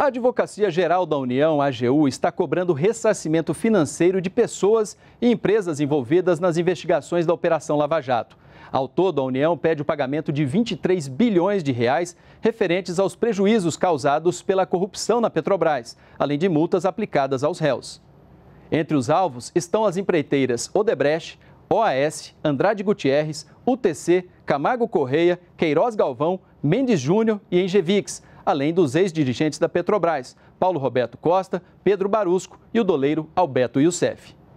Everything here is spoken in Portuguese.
A Advocacia Geral da União, AGU, está cobrando ressarcimento financeiro de pessoas e empresas envolvidas nas investigações da Operação Lava Jato. Ao todo, a União pede o pagamento de 23 bilhões de reais referentes aos prejuízos causados pela corrupção na Petrobras, além de multas aplicadas aos réus. Entre os alvos estão as empreiteiras Odebrecht, OAS, Andrade Gutierrez, UTC, Camargo Correia, Queiroz Galvão, Mendes Júnior e Engevix, além dos ex-dirigentes da Petrobras, Paulo Roberto Costa, Pedro Barusco e o doleiro Alberto Youssef.